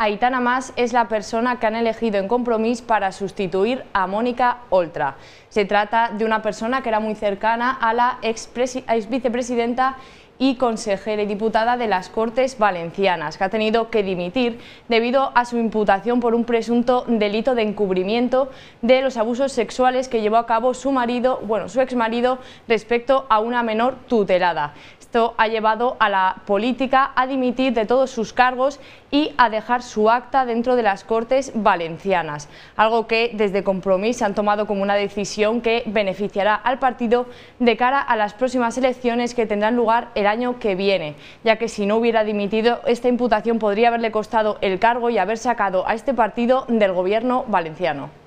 Aitana Más es la persona que han elegido en compromiso para sustituir a Mónica Oltra. Se trata de una persona que era muy cercana a la ex vicepresidenta y consejera y diputada de las Cortes Valencianas, que ha tenido que dimitir debido a su imputación por un presunto delito de encubrimiento de los abusos sexuales que llevó a cabo su marido, bueno, su exmarido respecto a una menor tutelada. Esto ha llevado a la política a dimitir de todos sus cargos y a dejar su acta dentro de las Cortes Valencianas, algo que desde Compromís han tomado como una decisión que beneficiará al partido de cara a las próximas elecciones que tendrán lugar el año que viene, ya que si no hubiera dimitido, esta imputación podría haberle costado el cargo y haber sacado a este partido del gobierno valenciano.